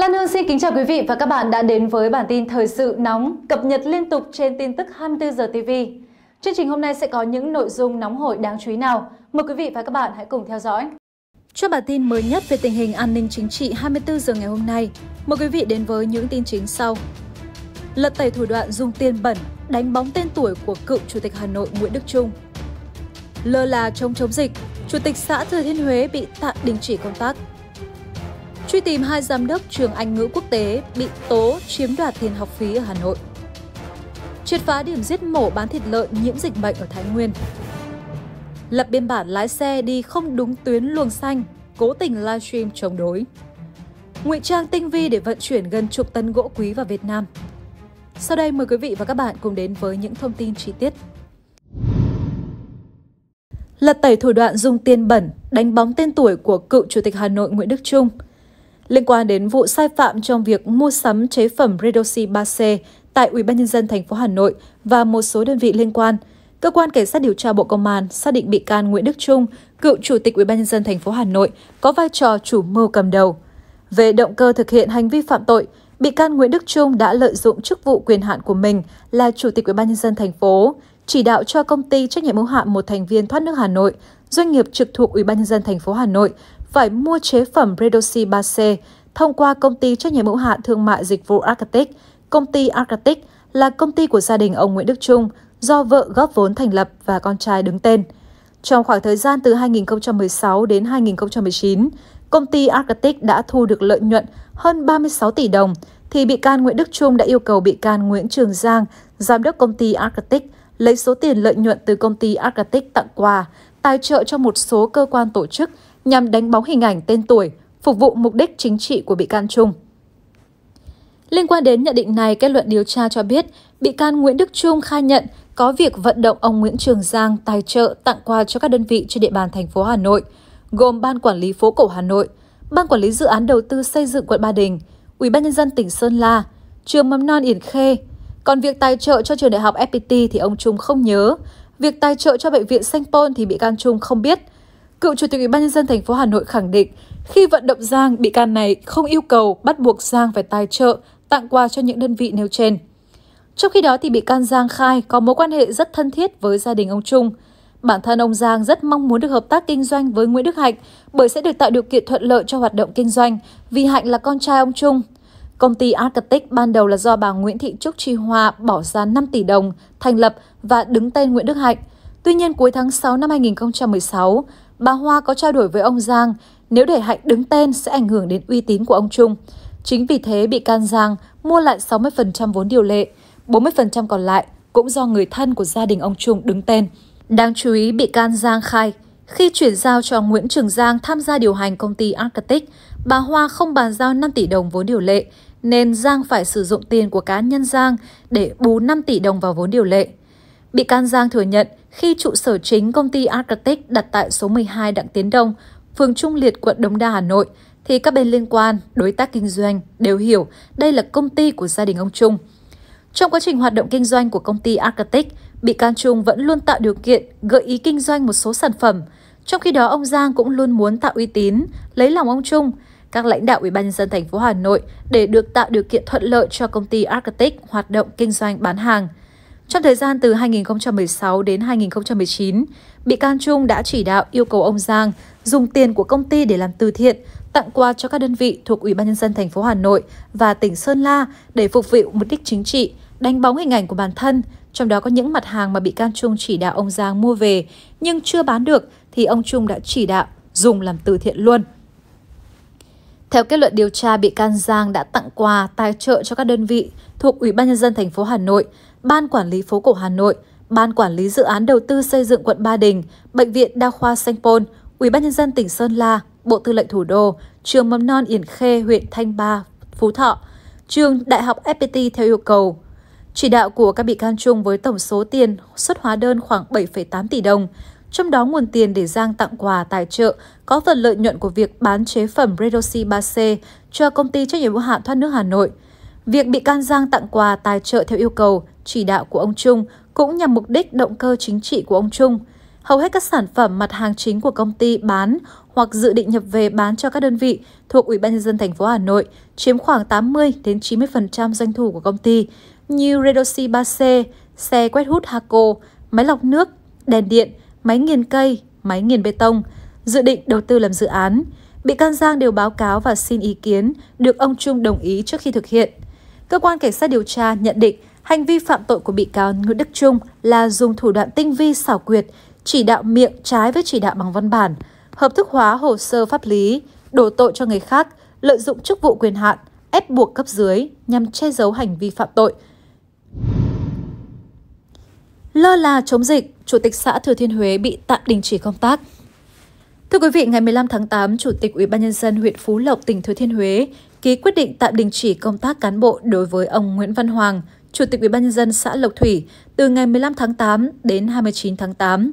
Lan Hương xin kính chào quý vị và các bạn đã đến với bản tin thời sự nóng cập nhật liên tục trên tin tức 24 giờ TV. Chương trình hôm nay sẽ có những nội dung nóng hổi đáng chú ý nào? Mời quý vị và các bạn hãy cùng theo dõi. Cho bản tin mới nhất về tình hình an ninh chính trị 24 giờ ngày hôm nay, mời quý vị đến với những tin chính sau. Lật tẩy thủ đoạn dùng tiền bẩn, đánh bóng tên tuổi của cựu Chủ tịch Hà Nội Nguyễn Đức Trung. Lơ là trong chống dịch, Chủ tịch xã Thừa Thiên Huế bị tạm đình chỉ công tác truy tìm hai giám đốc trường Anh ngữ quốc tế bị tố chiếm đoạt tiền học phí ở Hà Nội. Triệt phá điểm giết mổ bán thịt lợn nhiễm dịch bệnh ở Thái Nguyên. Lập biên bản lái xe đi không đúng tuyến luồng xanh, cố tình livestream chống đối. Ngụy trang tinh vi để vận chuyển gần chục tấn gỗ quý vào Việt Nam. Sau đây mời quý vị và các bạn cùng đến với những thông tin chi tiết. Lật tẩy thủ đoạn dùng tiền bẩn, đánh bóng tên tuổi của cựu Chủ tịch Hà Nội Nguyễn Đức Trung – liên quan đến vụ sai phạm trong việc mua sắm chế phẩm Redoxy 3C tại Ủy ban nhân dân thành phố Hà Nội và một số đơn vị liên quan. Cơ quan cảnh sát điều tra Bộ Công an xác định bị can Nguyễn Đức Trung, cựu chủ tịch Ủy ban nhân dân thành phố Hà Nội, có vai trò chủ mưu cầm đầu. Về động cơ thực hiện hành vi phạm tội, bị can Nguyễn Đức Trung đã lợi dụng chức vụ quyền hạn của mình là chủ tịch Ủy ban nhân dân thành phố, chỉ đạo cho công ty trách nhiệm hữu hạn một thành viên thoát nước Hà Nội, doanh nghiệp trực thuộc Ủy ban nhân dân thành phố Hà Nội phải mua chế phẩm Redoxy 3C thông qua công ty trách nhiệm hữu hạn thương mại dịch vụ Arctic. Công ty Arctic là công ty của gia đình ông Nguyễn Đức Trung do vợ góp vốn thành lập và con trai đứng tên. Trong khoảng thời gian từ 2016 đến 2019, công ty Arctic đã thu được lợi nhuận hơn 36 tỷ đồng, thì bị can Nguyễn Đức Trung đã yêu cầu bị can Nguyễn Trường Giang, giám đốc công ty Arctic, lấy số tiền lợi nhuận từ công ty Arctic tặng quà, tài trợ cho một số cơ quan tổ chức nhằm đánh bóng hình ảnh tên tuổi, phục vụ mục đích chính trị của bị can Trung. Liên quan đến nhận định này, kết luận điều tra cho biết, bị can Nguyễn Đức Trung khai nhận có việc vận động ông Nguyễn Trường Giang tài trợ tặng quà cho các đơn vị trên địa bàn thành phố Hà Nội, gồm Ban Quản lý phố cổ Hà Nội, Ban Quản lý dự án đầu tư xây dựng quận Ba Đình, Ủy ban nhân dân tỉnh Sơn La, trường mầm non Yển Khê. Còn việc tài trợ cho trường đại học FPT thì ông Trung không nhớ. Việc tài trợ cho bệnh viện Sanh Pôn thì bị can Trung không biết. Cựu Chủ tịch Ủy ban nhân dân thành phố Hà Nội khẳng định, khi vận động Giang, bị can này không yêu cầu bắt buộc Giang phải tài trợ, tặng quà cho những đơn vị nêu trên. Trong khi đó thì bị can Giang khai có mối quan hệ rất thân thiết với gia đình ông Trung. Bản thân ông Giang rất mong muốn được hợp tác kinh doanh với Nguyễn Đức Hạnh bởi sẽ được tạo điều kiện thuận lợi cho hoạt động kinh doanh vì Hạnh là con trai ông Trung. Công ty Arcatic ban đầu là do bà Nguyễn Thị Trúc Chi Hoa bỏ ra 5 tỷ đồng, thành lập và đứng tên Nguyễn Đức Hạnh. Tuy nhiên cuối tháng 6 năm 2016, bà Hoa có trao đổi với ông Giang, nếu để Hạnh đứng tên sẽ ảnh hưởng đến uy tín của ông Trung. Chính vì thế bị can Giang mua lại 60% vốn điều lệ, 40% còn lại cũng do người thân của gia đình ông Trung đứng tên. Đáng chú ý, bị can Giang khai, khi chuyển giao cho Nguyễn Trường Giang tham gia điều hành công ty Arctic, bà Hoa không bàn giao 5 tỷ đồng vốn điều lệ, nên Giang phải sử dụng tiền của cá nhân Giang để bù 5 tỷ đồng vào vốn điều lệ. Bị can Giang thừa nhận khi trụ sở chính công ty Arctic đặt tại số 12 Đặng Tiến Đông, phường Trung Liệt, quận Đống Đa, Hà Nội, thì các bên liên quan, đối tác kinh doanh đều hiểu đây là công ty của gia đình ông Trung. Trong quá trình hoạt động kinh doanh của công ty Arctic, bị can Trung vẫn luôn tạo điều kiện gợi ý kinh doanh một số sản phẩm. Trong khi đó, ông Giang cũng luôn muốn tạo uy tín, lấy lòng ông Trung, các lãnh đạo Ủy ban nhân dân thành phố Hà Nội để được tạo điều kiện thuận lợi cho công ty Arctic hoạt động kinh doanh bán hàng – trong thời gian từ 2016 đến 2019, bị can Trung đã chỉ đạo yêu cầu ông Giang dùng tiền của công ty để làm từ thiện, tặng quà cho các đơn vị thuộc Ủy ban nhân dân thành phố Hà Nội và tỉnh Sơn La để phục vụ mục đích chính trị, đánh bóng hình ảnh của bản thân, trong đó có những mặt hàng mà bị can Trung chỉ đạo ông Giang mua về nhưng chưa bán được thì ông Trung đã chỉ đạo dùng làm từ thiện luôn. Theo kết luận điều tra, bị can Giang đã tặng quà tài trợ cho các đơn vị thuộc Ủy ban nhân dân thành phố Hà Nội, Ban quản lý phố cổ Hà Nội, Ban quản lý dự án đầu tư xây dựng quận Ba Đình, Bệnh viện Đa khoa Sanh Pôn, Ủy ban nhân dân tỉnh Sơn La, Bộ Tư lệnh Thủ đô, Trường Mầm non Yển Khê, huyện Thanh Ba, Phú Thọ, Trường Đại học FPT theo yêu cầu. Chỉ đạo của các bị can chung với tổng số tiền xuất hóa đơn khoảng 7,8 tỷ đồng, trong đó nguồn tiền để Giang tặng quà tài trợ có phần lợi nhuận của việc bán chế phẩm Redoxy 3C cho công ty trách nhiệm hữu hạn thoát nước Hà Nội. Việc bị can Giang tặng quà tài trợ theo yêu cầu, chỉ đạo của ông Trung cũng nhằm mục đích động cơ chính trị của ông Trung. Hầu hết các sản phẩm mặt hàng chính của công ty bán hoặc dự định nhập về bán cho các đơn vị thuộc Ủy ban nhân dân thành phố Hà Nội chiếm khoảng 80 đến 90% doanh thu của công ty như Redoxy 3C, xe quét hút Haco, máy lọc nước, đèn điện, máy nghiền cây, máy nghiền bê tông, dự định đầu tư làm dự án. Bị can Giang đều báo cáo và xin ý kiến, được ông Trung đồng ý trước khi thực hiện. Cơ quan cảnh sát điều tra nhận định hành vi phạm tội của bị cáo Nguyễn Đức Trung là dùng thủ đoạn tinh vi xảo quyệt, chỉ đạo miệng trái với chỉ đạo bằng văn bản, hợp thức hóa hồ sơ pháp lý, đổ tội cho người khác, lợi dụng chức vụ quyền hạn, ép buộc cấp dưới nhằm che giấu hành vi phạm tội – Lơ là chống dịch, Chủ tịch xã Thừa Thiên Huế bị tạm đình chỉ công tác. Thưa quý vị, ngày 15 tháng 8, Chủ tịch Ủy ban nhân dân huyện Phú Lộc, tỉnh Thừa Thiên Huế ký quyết định tạm đình chỉ công tác cán bộ đối với ông Nguyễn Văn Hoàng, Chủ tịch Ủy ban nhân dân xã Lộc Thủy từ ngày 15 tháng 8 đến 29 tháng 8.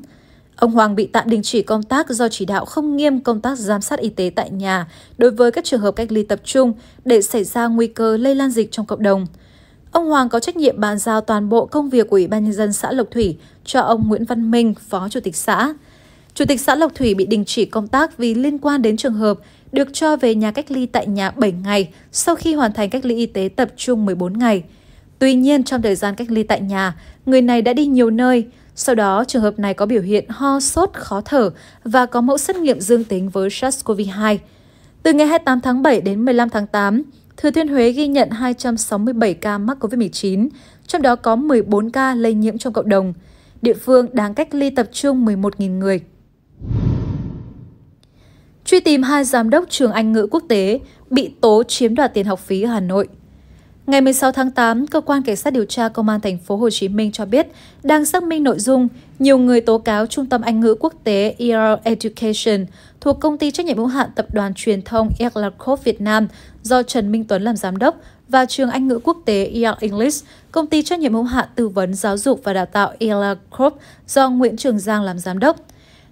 Ông Hoàng bị tạm đình chỉ công tác do chỉ đạo không nghiêm công tác giám sát y tế tại nhà đối với các trường hợp cách ly tập trung để xảy ra nguy cơ lây lan dịch trong cộng đồng. Ông Hoàng có trách nhiệm bàn giao toàn bộ công việc của Ủy ban Nhân dân xã Lộc Thủy cho ông Nguyễn Văn Minh, Phó Chủ tịch xã. Chủ tịch xã Lộc Thủy bị đình chỉ công tác vì liên quan đến trường hợp được cho về nhà cách ly tại nhà 7 ngày sau khi hoàn thành cách ly y tế tập trung 14 ngày. Tuy nhiên, trong thời gian cách ly tại nhà, người này đã đi nhiều nơi. Sau đó, trường hợp này có biểu hiện ho, sốt, khó thở và có mẫu xét nghiệm dương tính với SARS-CoV-2. Từ ngày 28 tháng 7 đến 15 tháng 8, Thừa Thiên Huế ghi nhận 267 ca mắc COVID-19, trong đó có 14 ca lây nhiễm trong cộng đồng. Địa phương đang cách ly tập trung 11.000 người. Truy tìm hai giám đốc trường Anh ngữ quốc tế bị tố chiếm đoạt tiền học phí ở Hà Nội. Ngày 16 tháng 8, cơ quan cảnh sát điều tra công an thành phố Hồ Chí Minh cho biết đang xác minh nội dung nhiều người tố cáo trung tâm Anh ngữ quốc tế ER Education thuộc công ty trách nhiệm hữu hạn tập đoàn truyền thông Erlakov Việt Nam do Trần Minh Tuấn làm giám đốc và trường Anh ngữ quốc tế EL English, công ty trách nhiệm hữu hạn tư vấn giáo dục và đào tạo EL Corp do Nguyễn Trường Giang làm giám đốc.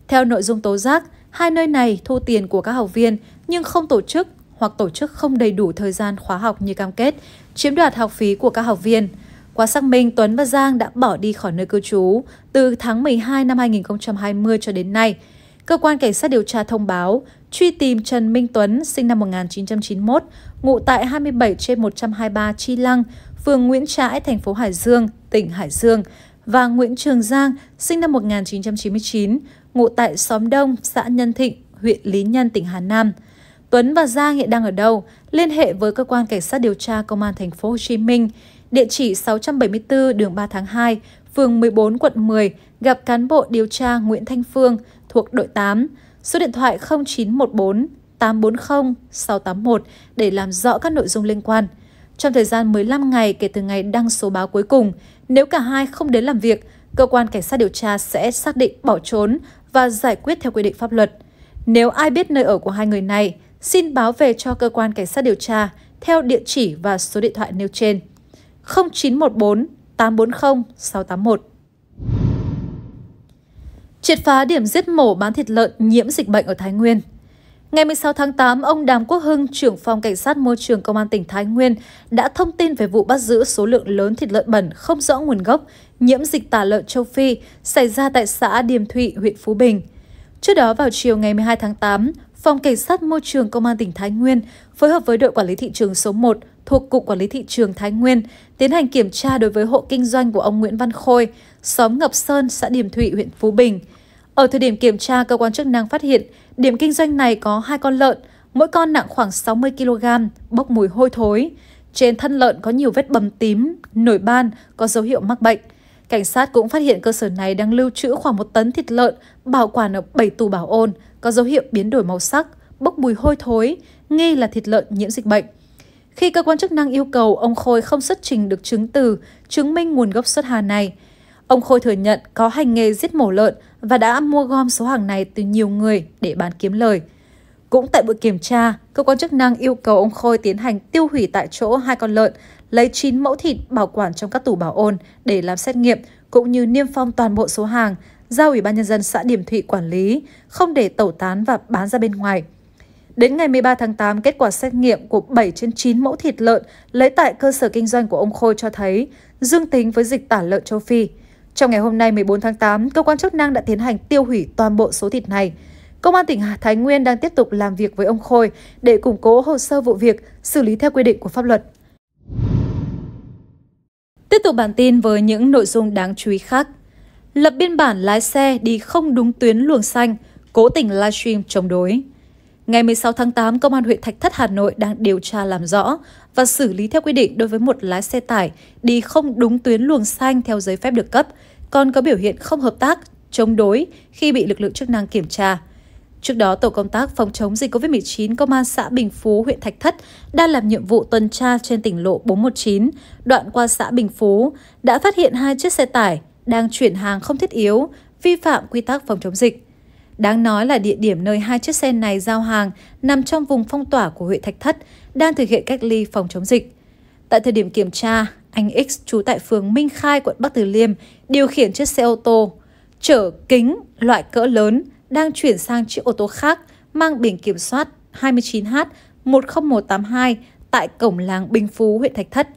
Theo nội dung tố giác, hai nơi này thu tiền của các học viên nhưng không tổ chức hoặc tổ chức không đầy đủ thời gian khóa học như cam kết, chiếm đoạt học phí của các học viên. Qua xác minh, Tuấn và Giang đã bỏ đi khỏi nơi cư trú từ tháng 12 năm 2020 cho đến nay. Cơ quan Cảnh sát điều tra thông báo truy tìm Trần Minh Tuấn, sinh năm 1991, ngụ tại 27 trên 123 Chi Lăng, phường Nguyễn Trãi, thành phố Hải Dương, tỉnh Hải Dương, và Nguyễn Trường Giang, sinh năm 1999, ngụ tại xóm Đông, xã Nhân Thịnh, huyện Lý Nhân, tỉnh Hà Nam. Tuấn và Giang hiện đang ở đâu? Liên hệ với cơ quan cảnh sát điều tra công an thành phố Hồ Chí Minh, địa chỉ 674 đường 3 tháng 2, phường 14, quận 10, gặp cán bộ điều tra Nguyễn Thanh Phương thuộc đội 8, số điện thoại 0914 840 681 để làm rõ các nội dung liên quan. Trong thời gian 15 ngày kể từ ngày đăng số báo cuối cùng, nếu cả hai không đến làm việc, cơ quan cảnh sát điều tra sẽ xác định bỏ trốn và giải quyết theo quy định pháp luật. Nếu ai biết nơi ở của hai người này, xin báo về cho cơ quan cảnh sát điều tra theo địa chỉ và số điện thoại nêu trên. 0914 840 681. Triệt phá điểm giết mổ bán thịt lợn nhiễm dịch bệnh ở Thái Nguyên. Ngày 16 tháng 8, ông Đàm Quốc Hưng, trưởng phòng cảnh sát môi trường công an tỉnh Thái Nguyên đã thông tin về vụ bắt giữ số lượng lớn thịt lợn bẩn không rõ nguồn gốc nhiễm dịch tả lợn châu Phi xảy ra tại xã Điềm Thụy, huyện Phú Bình. Trước đó vào chiều ngày 12 tháng 8, Phòng Cảnh sát Môi trường Công an tỉnh Thái Nguyên phối hợp với đội quản lý thị trường số 1 thuộc Cục Quản lý Thị trường Thái Nguyên tiến hành kiểm tra đối với hộ kinh doanh của ông Nguyễn Văn Khôi, xóm Ngọc Sơn, xã Điềm Thụy, huyện Phú Bình. Ở thời điểm kiểm tra, cơ quan chức năng phát hiện điểm kinh doanh này có hai con lợn, mỗi con nặng khoảng 60 kg, bốc mùi hôi thối. Trên thân lợn có nhiều vết bầm tím, nổi ban, có dấu hiệu mắc bệnh. Cảnh sát cũng phát hiện cơ sở này đang lưu trữ khoảng một tấn thịt lợn, bảo quản ở 7 tủ bảo ôn, có dấu hiệu biến đổi màu sắc, bốc mùi hôi thối, nghi là thịt lợn nhiễm dịch bệnh khi cơ quan chức năng yêu cầu ông Khôi không xuất trình được chứng từ chứng minh nguồn gốc xuất hàng này. Ông Khôi thừa nhận có hành nghề giết mổ lợn và đã mua gom số hàng này từ nhiều người để bán kiếm lời. Cũng tại buổi kiểm tra, cơ quan chức năng yêu cầu ông Khôi tiến hành tiêu hủy tại chỗ hai con lợn, lấy 9 mẫu thịt bảo quản trong các tủ bảo ôn để làm xét nghiệm, cũng như niêm phong toàn bộ số hàng, giao Ủy ban Nhân dân xã Điểm Thụy quản lý, không để tẩu tán và bán ra bên ngoài. Đến ngày 13 tháng 8, kết quả xét nghiệm của 7 trên 9 mẫu thịt lợn lấy tại cơ sở kinh doanh của ông Khôi cho thấy dương tính với dịch tả lợn châu Phi. Trong ngày hôm nay 14 tháng 8, cơ quan chức năng đã tiến hành tiêu hủy toàn bộ số thịt này. Công an tỉnh Thái Nguyên đang tiếp tục làm việc với ông Khôi để củng cố hồ sơ vụ việc, xử lý theo quy định của pháp luật. Tiếp tục bản tin với những nội dung đáng chú ý khác. Lập biên bản lái xe đi không đúng tuyến luồng xanh, cố tình livestream chống đối. Ngày 16 tháng 8, Công an huyện Thạch Thất Hà Nội đang điều tra làm rõ và xử lý theo quy định đối với một lái xe tải đi không đúng tuyến luồng xanh theo giấy phép được cấp, còn có biểu hiện không hợp tác, chống đối khi bị lực lượng chức năng kiểm tra. Trước đó, Tổ công tác phòng chống dịch COVID-19 Công an xã Bình Phú, huyện Thạch Thất đang làm nhiệm vụ tuần tra trên tỉnh lộ 419, đoạn qua xã Bình Phú, đã phát hiện hai chiếc xe tải đang chuyển hàng không thiết yếu, vi phạm quy tắc phòng chống dịch. Đáng nói là địa điểm nơi hai chiếc xe này giao hàng nằm trong vùng phong tỏa của huyện Thạch Thất, đang thực hiện cách ly phòng chống dịch. Tại thời điểm kiểm tra, anh X trú tại phường Minh Khai, quận Bắc Từ Liêm, điều khiển chiếc xe ô tô, chở kính loại cỡ lớn, đang chuyển sang chiếc ô tô khác mang biển kiểm soát 29H10182 tại cổng làng Bình Phú, huyện Thạch Thất.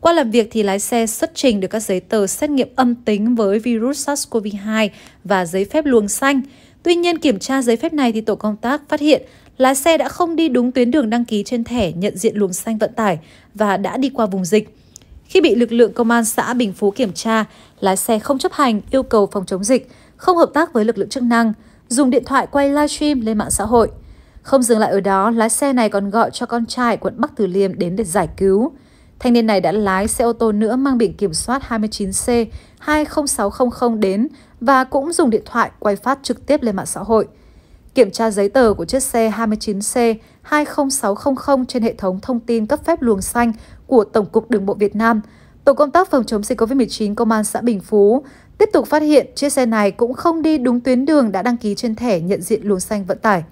Qua làm việc thì lái xe xuất trình được các giấy tờ xét nghiệm âm tính với virus SARS-CoV-2 và giấy phép luồng xanh, Tuy nhiên kiểm tra giấy phép này thì tổ công tác phát hiện lái xe đã không đi đúng tuyến đường đăng ký trên thẻ nhận diện luồng xanh vận tải và đã đi qua vùng dịch. Khi bị lực lượng công an xã Bình Phú kiểm tra, lái xe không chấp hành yêu cầu phòng chống dịch, không hợp tác với lực lượng chức năng, dùng điện thoại quay livestream lên mạng xã hội. Không dừng lại ở đó, lái xe này còn gọi cho con trai quận Bắc Từ Liêm đến để giải cứu. Thanh niên này đã lái xe ô tô nữa mang biển kiểm soát 29C 20600 đến và cũng dùng điện thoại quay phát trực tiếp lên mạng xã hội. Kiểm tra giấy tờ của chiếc xe 29C 20600 trên hệ thống thông tin cấp phép luồng xanh của Tổng cục Đường bộ Việt Nam, Tổ công tác phòng chống dịch COVID-19 Công an xã Bình Phú tiếp tục phát hiện chiếc xe này cũng không đi đúng tuyến đường đã đăng ký trên thẻ nhận diện luồng xanh vận tải.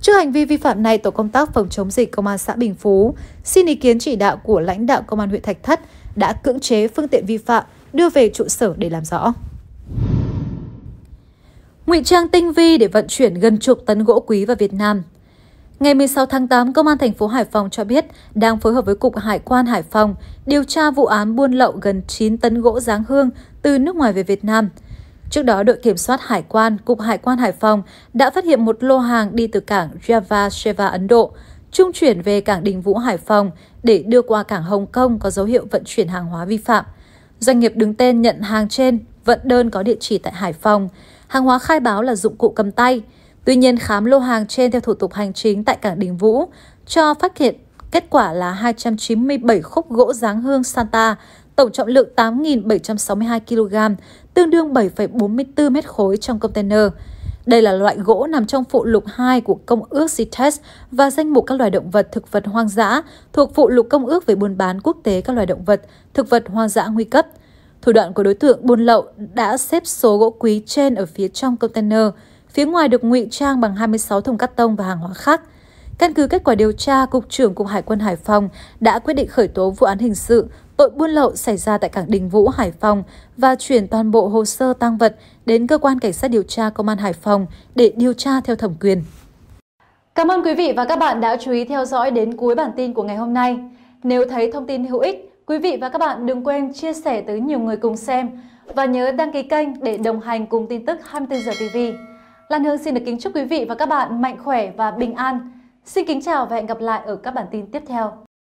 Trước hành vi vi phạm này, Tổ công tác phòng chống dịch Công an xã Bình Phú xin ý kiến chỉ đạo của lãnh đạo Công an huyện Thạch Thất đã cưỡng chế phương tiện vi phạm đưa về trụ sở để làm rõ ngụy trang tinh vi để vận chuyển gần chục tấn gỗ quý vào Việt Nam. Ngày 16 tháng 8, Công an thành phố Hải Phòng cho biết đang phối hợp với Cục Hải quan Hải Phòng điều tra vụ án buôn lậu gần 9 tấn gỗ giáng hương từ nước ngoài về Việt Nam. Trước đó, đội kiểm soát hải quan, Cục Hải quan Hải Phòng đã phát hiện một lô hàng đi từ cảng Java Sheva Ấn Độ, trung chuyển về cảng Đình Vũ Hải Phòng để đưa qua cảng Hồng Kông có dấu hiệu vận chuyển hàng hóa vi phạm. Doanh nghiệp đứng tên nhận hàng trên, vận đơn có địa chỉ tại Hải Phòng hàng hóa khai báo là dụng cụ cầm tay. Tuy nhiên, khám lô hàng trên theo thủ tục hành chính tại cảng Đình Vũ cho phát hiện kết quả là 297 khúc gỗ dáng hương Santa, tổng trọng lượng 8.762 kg, tương đương 7,44 mét khối trong container. Đây là loại gỗ nằm trong phụ lục 2 của Công ước CITES và danh mục các loài động vật thực vật hoang dã thuộc phụ lục Công ước về buôn bán quốc tế các loài động vật thực vật hoang dã nguy cấp – Thủ đoạn của đối tượng buôn lậu đã xếp số gỗ quý trên ở phía trong container, phía ngoài được ngụy trang bằng 26 thùng cắt tông và hàng hóa khác. Căn cứ kết quả điều tra, Cục trưởng Cục Hải quân Hải Phòng đã quyết định khởi tố vụ án hình sự tội buôn lậu xảy ra tại cảng Đình Vũ, Hải Phòng và chuyển toàn bộ hồ sơ tăng vật đến cơ quan cảnh sát điều tra công an Hải Phòng để điều tra theo thẩm quyền. Cảm ơn quý vị và các bạn đã chú ý theo dõi đến cuối bản tin của ngày hôm nay. Nếu thấy thông tin hữu ích, Quý vị và các bạn đừng quên chia sẻ tới nhiều người cùng xem và nhớ đăng ký kênh để đồng hành cùng tin tức 24 giờ TV. Lan Hương xin được kính chúc quý vị và các bạn mạnh khỏe và bình an. Xin kính chào và hẹn gặp lại ở các bản tin tiếp theo.